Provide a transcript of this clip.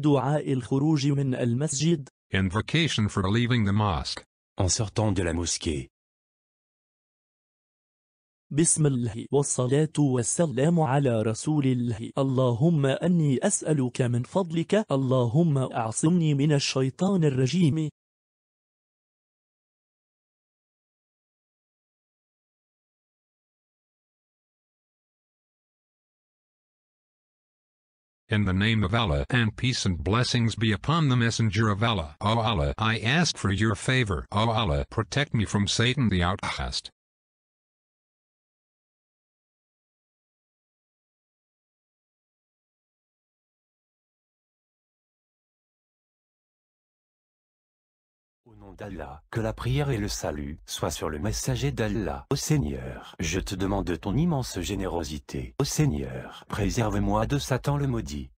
دعاء الخروج من المسجد Invocation for leaving the mosque. En sortant de la mosquée. بسم الله والصلاة والسلام على رسول الله اللهم أني أسألك من فضلك اللهم أعصمني من الشيطان الرجيم In the name of Allah and peace and blessings be upon the messenger of Allah. O Allah, I ask for your favor. O Allah, protect me from Satan the outcast. nom d'Allah, que la prière et le salut soient sur le messager d'Allah. Ô Seigneur, je te demande ton immense générosité. Ô Seigneur, préserve-moi de Satan le maudit.